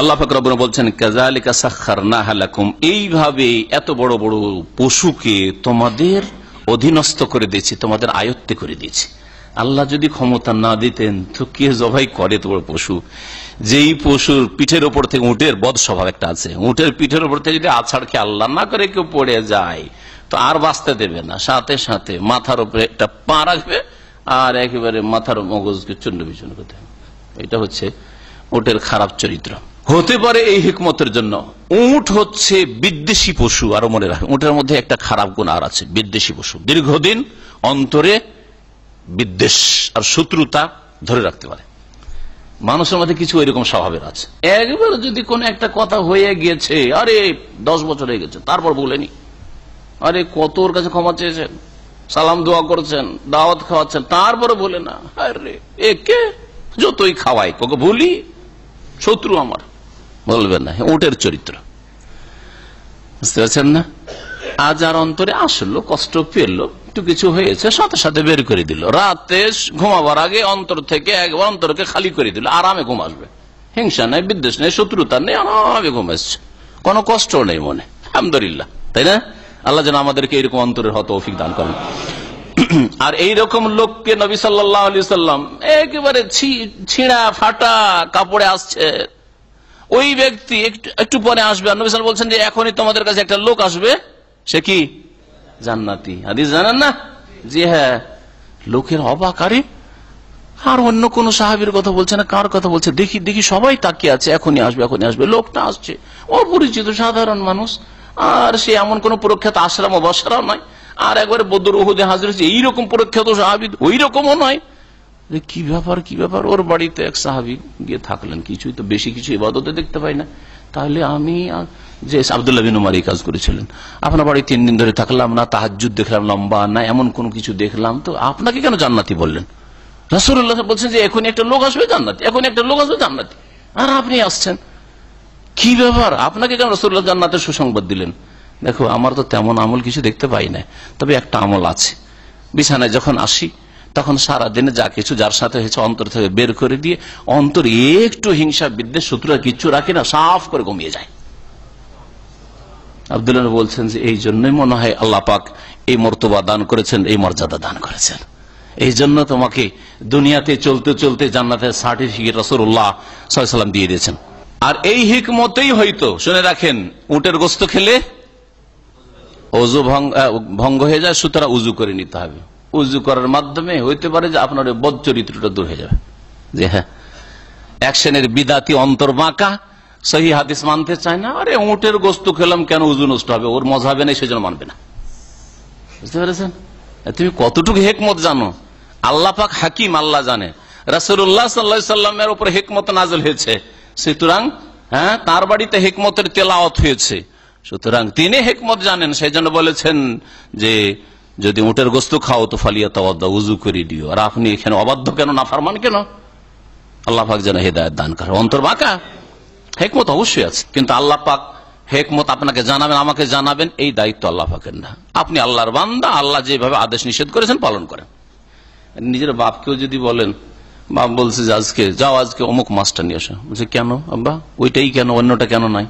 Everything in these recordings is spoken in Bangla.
আল্লাহ ফাকরাবুরা বলছেন কাজালিকা সাক্ষার না হালাকুম এইভাবে এত বড় বড় পশুকে তোমাদের অধীনস্থ করে দিয়েছি তোমাদের আয়ত্তে করে দিয়েছি আল্লাহ যদি ক্ষমতা না দিতেন তো কে জবাই করে তোমার পশু যেই পশুর পিঠের ওপর থেকে উঁটের বদ স্বভাব একটা আছে উঁটের পিঠের ওপর থেকে যদি আছাড় খেয়ে আল্লাহ না করে কেউ পড়ে যায় তো আর বাঁচতে দেবে না সাথে সাথে মাথার উপরে একটা পা রাখবে আর একেবারে মাথার মগজকে চন্ড বিচন্ড করতে এটা হচ্ছে উটের খারাপ চরিত্র হতে পারে এই হিকমতের জন্য উঁট হচ্ছে বিদ্বেষী পশু আরো মনে রাখে উঁটের মধ্যে একটা খারাপ গুণ আর আছে বিদ্বেষী পশু দীর্ঘদিন অন্তরে বিদ্বেষ আর শত্রুতা ধরে রাখতে পারে মানুষের মধ্যে কিছু ওইরকম স্বভাবের আছে একবার যদি কোন একটা কথা হয়ে গেছে আরে দশ বছর হয়ে গেছে তারপর বলেনি আরে কত ওর কাছে ক্ষমা চেয়েছেন সালাম দোয়া করছেন দাওয়াত খাওয়াচ্ছেন তারপরে বলে না আরে একে যতই খাওয়াই কোকে ভুলি শত্রু আমার বলবে না উটের চরিত্র বুঝতে পারছেন না আজ আর অন্তরে আসলো কষ্ট পেলো একটু কিছু হয়েছে সাথে সাথে বের করে দিল রাতে ঘুমাবার আগে অন্তর থেকে একবার অন্তরকে খালি করে দিল আরামে ঘুম আসবে হিংসা নেই বিদ্বেষ নেই শত্রুতা নেই আরামে ঘুম আসছে কোনো কষ্ট নেই মনে আহমদুলিল্লাহ তাই না আল্লাহ যেন আমাদেরকে এইরকম অন্তরের হত অফিক দান করেন আর এই রকম লোককে নবী সাল্লাম একেবারে ছিঁড়া ফাটা কাপড়ে আসছে ওই ব্যক্তি একটু পরে আসবে আর বলছেন যে এখনই তোমাদের কাছে একটা লোক আসবে সে কি জান্নাতি আদিস জানান না যে হ্যাঁ লোকের অবাকারী আর অন্য কোন সাহাবির কথা বলছে না কার কথা বলছে দেখি দেখি সবাই তাকিয়ে আছে এখনই আসবে এখনই আসবে লোকটা আসছে অপরিচিত সাধারণ মানুষ আর সে এমন কোন প্রখ্যাত আশ্রাম অবসরাও নয় আর একবারে বদর ওহুদে হাজির হয়েছে এইরকম প্রখ্যাত সাহাবিদ ওই রকমও নয় কি ব্যাপার কি ব্যাপার ওর বাড়িতে এক সাহাবি গিয়ে থাকলেন কিছুই তো বেশি কিছু ইবাদতে দেখতে পাই না তাহলে আমি যে আবদুল্লাহ বিন উমার এই কাজ করেছিলেন আপনার বাড়ি তিন দিন ধরে থাকলাম না তাহাজুদ দেখলাম লম্বা না এমন কোন কিছু দেখলাম তো আপনাকে কেন জান্নাতি বললেন রসুল্লাহ বলছেন যে এখন একটা লোক আসবে জান্নাতি এখন একটা লোক আসবে জান্নাতি আর আপনি আসছেন কি ব্যাপার আপনাকে কেন রসুল্লাহ জান্নাতের সুসংবাদ দিলেন দেখো আমার তো তেমন আমল কিছু দেখতে পাই না তবে একটা আমল আছে বিছানায় যখন আসি তখন সারা দিনে যা কিছু যার সাথে হয়েছে অন্তর থেকে বের করে দিয়ে অন্তর একটু হিংসা বিদ্বেষ শত্রুরা কিচ্ছু রাখে না সাফ করে কমিয়ে যায় আবদুল্লাহ বলছেন যে এই জন্যই মনে হয় আল্লাহ পাক এই মর্তবা দান করেছেন এই মর্যাদা দান করেছেন এই জন্য তোমাকে দুনিয়াতে চলতে চলতে জান্নাতের সার্টিফিকেট রসুল্লাহ সাল্লাম দিয়ে দিয়েছেন আর এই হিকমতেই হয়তো শুনে রাখেন উটের গোস্ত খেলে ভঙ্গ হয়ে যায় সুতরাং উজু করে নিতে হবে উজু করার মাধ্যমে হইতে পারে যে আপনার বদ চরিত্রটা দূর হয়ে যাবে যে হ্যাঁ অ্যাকশনের বিদাতি অন্তর বাঁকা সহি হাদিস মানতে চায় না আরে উঁটের গোস্ত খেলাম কেন উজু নষ্ট হবে ওর মজা হবে না সেজন্য মানবে না বুঝতে পেরেছেন তুমি কতটুকু হেকমত জানো আল্লাহ পাক হাকিম আল্লাহ জানে রাসুল্লাহ সাল্লামের উপর হেকমত নাজল হয়েছে সুতরাং হ্যাঁ তার বাড়িতে হেকমতের তেলাওত হয়েছে সুতরাং তিনি হেকমত জানেন সেই জন্য বলেছেন যে যদি উটের গোস্ত খাও তো ফালিয়া তাওয়াদা উজু করে দিও আর আপনি এখানে অবাধ্য কেন না ফারমান কেন আল্লাহ পাক যেন হেদায়ত দান করে অন্তর বাঁকা হেকমত অবশ্যই আছে কিন্তু আল্লাহ পাক হেকমত আপনাকে জানাবেন আমাকে জানাবেন এই দায়িত্ব আল্লাহ পাকের না আপনি আল্লাহর বান্দা আল্লাহ যেভাবে আদেশ নিষেধ করেছেন পালন করেন নিজের বাপকেও যদি বলেন বাপ বলছে যে আজকে যাও আজকে অমুক মাছটা নিয়ে আসো বলছে কেন আব্বা ওইটাই কেন অন্যটা কেন নাই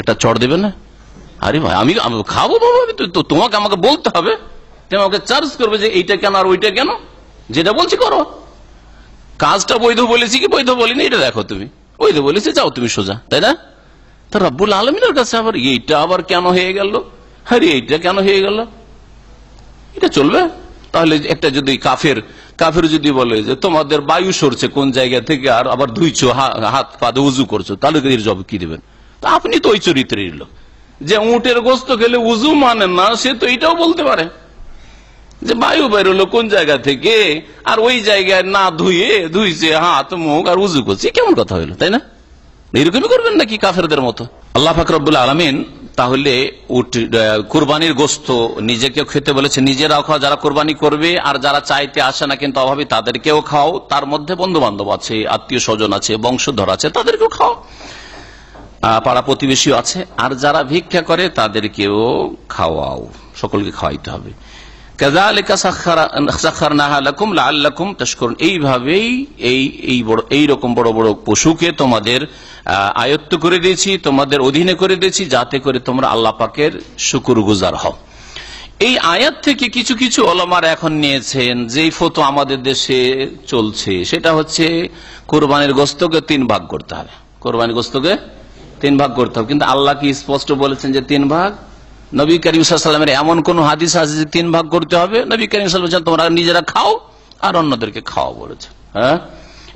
এটা চড় দেবে না আরে ভাই আমি খাবো বাবা তোমাকে আমাকে বলতে হবে তুমি আমাকে চার্জ করবে যে এইটা কেন আর ওইটা কেন যেটা বলছি করো কাজটা বৈধ বলেছি কি বৈধ বলিনি এটা দেখো তুমি বৈধ বলেছি যাও তুমি সোজা তাই না তো রাবুল আলমিনের কাছে আবার এইটা আবার কেন হয়ে গেল হ্যাঁ এইটা কেন হয়ে গেল এটা চলবে তাহলে একটা যদি কাফের কাফের যদি বলে যে তোমাদের বায়ু সরছে কোন জায়গা থেকে আর আবার ধুইছো হাত পা উজু করছো তাহলে এর জব কি দেবেন তা আপনি তো ওই চরিত্রের লোক যে উটের গোস্ত খেলে উজু মানে না সে তো এইটাও বলতে পারে যে বায়ু বেরোলো কোন জায়গা থেকে আর ওই জায়গায় না ধুয়ে ধুইছে হাত মুখ আর উজু করছে কেমন কথা হইলো তাই না এরকমই করবেন নাকি কাফেরদের মতো আল্লাহ ফাকরুল আলমিন তাহলে কুরবানির গোস্ত নিজেকে খেতে বলেছে নিজেরাও খাও যারা কোরবানি করবে আর যারা চাইতে আসে না কিন্তু অভাবে তাদেরকেও খাও তার মধ্যে বন্ধু বান্ধব আছে আত্মীয় স্বজন আছে বংশধর আছে তাদেরকেও খাও পাড়া প্রতিবেশী আছে আর যারা ভিক্ষা করে তাদেরকেও খাওয়াও সকলকে খাওয়াইতে হবে এই বড় বড় পশুকে তোমাদের আয়ত্ত করে দিয়েছি তোমাদের অধীনে করে দিয়েছি যাতে করে তোমরা আল্লাহ পাকের শুকুর গুজার হও এই আয়াত থেকে কিছু কিছু অলমার এখন নিয়েছেন যেই ফতো আমাদের দেশে চলছে সেটা হচ্ছে কোরবানির গোস্তকে তিন ভাগ করতে হবে কোরবানির গোস্তকে তিন ভাগ করতে হবে কিন্তু আল্লাহ কি স্পষ্ট বলেছেন যে তিন ভাগ নবী করিম সাল্লামের এমন কোন হাদিস আছে যে তিন ভাগ করতে হবে নবী করিম বলছেন তোমরা নিজেরা খাও আর অন্যদেরকে খাওয়া বলেছে হ্যাঁ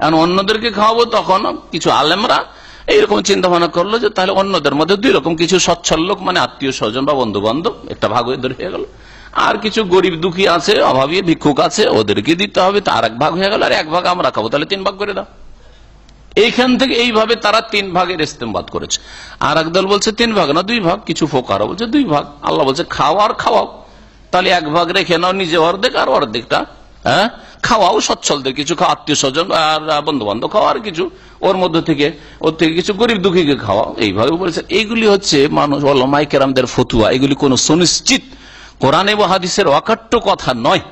এখন অন্যদেরকে খাওয়াবো তখন কিছু আলেমরা এইরকম চিন্তা ভাবনা করলো যে তাহলে অন্যদের মধ্যে দুই রকম কিছু সচ্ছল লোক মানে আত্মীয় স্বজন বা বন্ধু বান্ধব একটা ভাগ ওদের হয়ে গেল আর কিছু গরিব দুঃখী আছে অভাবী ভিক্ষুক আছে ওদেরকে দিতে হবে তো আর এক ভাগ হয়ে গেল আর এক ভাগ আমরা খাবো তাহলে তিন ভাগ করে দাও এইখান থেকে এইভাবে তারা তিন ভাগের ইস্তেমবাদ করেছে আর একদল বলছে তিন ভাগ না দুই ভাগ কিছু ফোকারও বলছে দুই ভাগ আল্লাহ বলছে খাওয়া আর খাওয়াও তাহলে এক ভাগ রেখে নাও নিজে অর্ধেক আর অর্ধেকটা হ্যাঁ খাওয়াও সচ্ছলদের কিছু খাওয়া আত্মীয় স্বজন আর বন্ধু বান্ধব খাওয়া আর কিছু ওর মধ্যে থেকে ওর থেকে কিছু গরিব দুঃখীকে খাওয়া এইভাবে বলেছে এইগুলি হচ্ছে মানুষ ওলামাই মাইকেরামদের ফতুয়া এগুলি কোন সুনিশ্চিত কোরআন এবং হাদিসের অকাট্য কথা নয়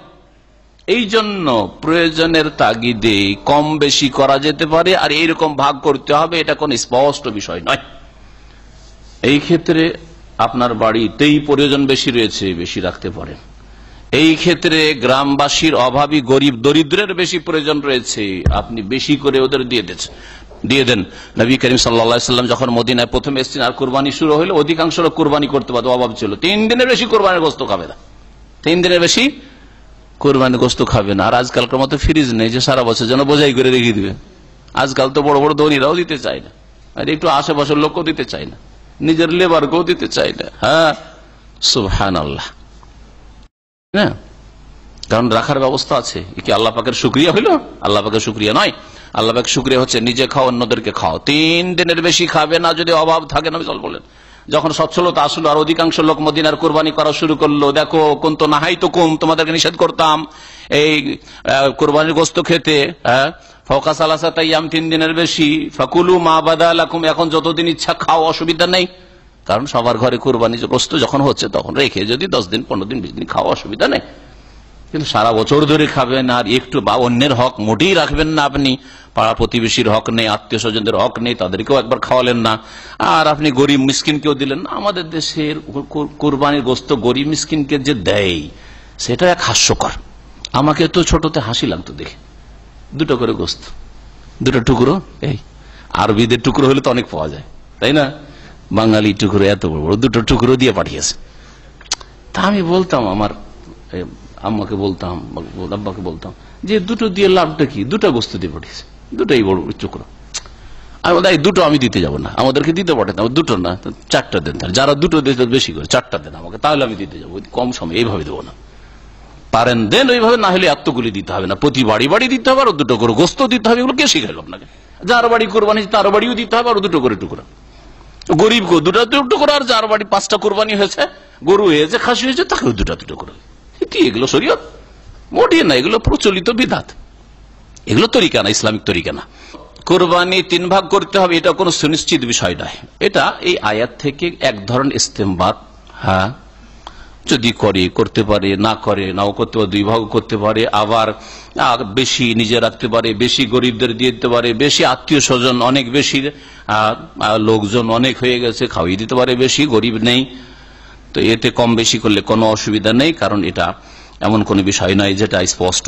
এই জন্য প্রয়োজনের তাগিদে কম বেশি করা যেতে পারে আর এইরকম ভাগ করতে হবে এটা কোন স্পষ্ট বিষয় নয় এই ক্ষেত্রে আপনার বাড়িতেই প্রয়োজন বেশি রয়েছে বেশি রাখতে পারেন এই ক্ষেত্রে গ্রামবাসীর অভাবী গরিব দরিদ্রের বেশি প্রয়োজন রয়েছে আপনি বেশি করে ওদের দিয়ে দিয়ে দেন নবী করিম সাল্লাম যখন মদিনায় প্রথম এসছেন আর কোরবানি শুরু হলো অধিকাংশরা কোরবানি করতে পারত অভাব ছিল তিন দিনের বেশি কোরবানির গোস্ত খাবে না তিন দিনের বেশি কোরবানি গোস্ত খাবে না আর আজকালকার মতো ফ্রিজ নেই যে সারা বছর যেন বোঝাই করে রেখে দিবে আজকাল তো বড় বড় ধনীরাও দিতে চায় না আর একটু আশেপাশের লোকও দিতে চায় না নিজের লেবারকেও দিতে চায় না হ্যাঁ সুহান আল্লাহ হ্যাঁ কারণ রাখার ব্যবস্থা আছে কি আল্লাহ পাকের সুক্রিয়া হইল আল্লাহ পাকের সুক্রিয়া নয় আল্লাহ পাকের সুক্রিয়া হচ্ছে নিজে খাও অন্যদেরকে খাও তিন দিনের বেশি খাবে না যদি অভাব থাকে না বিশাল বলেন যখন সচ্ছলতা আসলো আর অধিকাংশ লোক মদিনার কোরবানি করা শুরু করলো দেখো কোন তো নাহাই তো কম তোমাদেরকে নিষেধ করতাম এই কোরবানির গোস্ত খেতে হ্যাঁ ফকা সালাসাতাইয়াম তিন দিনের বেশি ফাকুলু মা বাদা লাকুম এখন যতদিন ইচ্ছা খাও অসুবিধা নেই কারণ সবার ঘরে কোরবানি গোস্ত যখন হচ্ছে তখন রেখে যদি দশ দিন পনেরো দিন বিশ দিন খাওয়া অসুবিধা নেই কিন্তু সারা বছর ধরে খাবেন আর একটু বা অন্যের হক মোটেই রাখবেন না আপনি পাড়া প্রতিবেশীর হক নেই আত্মীয় স্বজনদের হক নেই তাদেরকেও একবার খাওয়ালেন না আর আপনি গরিব মিসকিনকেও দিলেন না আমাদের দেশের কোরবানির গোস্ত গরিব মিসকিনকে যে দেয় সেটা এক হাস্যকর আমাকে তো ছোটতে হাসি লাগতো দেখে দুটো করে গোস্ত দুটো টুকরো এই আরবিদের টুকরো হলে তো অনেক পাওয়া যায় তাই না বাঙালি টুকরো এত বড় বড় দুটো টুকরো দিয়ে পাঠিয়েছে তা আমি বলতাম আমার আম্মাকে বলতাম আব্বাকে বলতাম যে দুটো দিয়ে লাভটা কি দুটা বস্তু দিয়ে পাঠিয়েছে দুটাই বড় টুকরো দুটো আমি দিতে যাব না আমাদেরকে দিতে পাঠাতে দুটো না চারটা দেন তার যারা দুটো দিয়েছে বেশি করে চারটা দেন আমাকে তাহলে আমি দিতে যাবো কম সময় এইভাবে দেবো না পারেন দেন ওইভাবে না হলে এতগুলি দিতে হবে না প্রতি বাড়ি বাড়ি দিতে হবে আর দুটো করে গোস্ত দিতে হবে এগুলো কে শিখাইল আপনাকে যার বাড়ি কোরবানি তার বাড়িও দিতে হবে আর দুটো করে টুকরা গরিব দুটা দুটো করে আর যার বাড়ি পাঁচটা কোরবানি হয়েছে গরু হয়েছে খাসি হয়েছে তাকেও দুটা দুটো করে কি এগুলো শরীয়ত মোটিয়ে না এগুলো প্রচলিত বিধাত এগুলো তরিকা না ইসলামিক তরিকা না কোরবানি তিন ভাগ করতে হবে এটা কোন সুনিশ্চিত বিষয় নয় এটা এই আয়াত থেকে এক ধরনের ইস্তেমবাদ হ্যাঁ যদি করে করতে পারে না করে নাও করতে পারে দুই ভাগ করতে পারে আবার বেশি নিজে রাখতে পারে বেশি গরিবদের দিয়ে দিতে পারে বেশি আত্মীয় স্বজন অনেক বেশি লোকজন অনেক হয়ে গেছে খাওয়িয়ে দিতে পারে বেশি গরিব নেই তো এতে কম বেশি করলে কোনো অসুবিধা নেই কারণ এটা এমন কোনো বিষয় নয় যেটা স্পষ্ট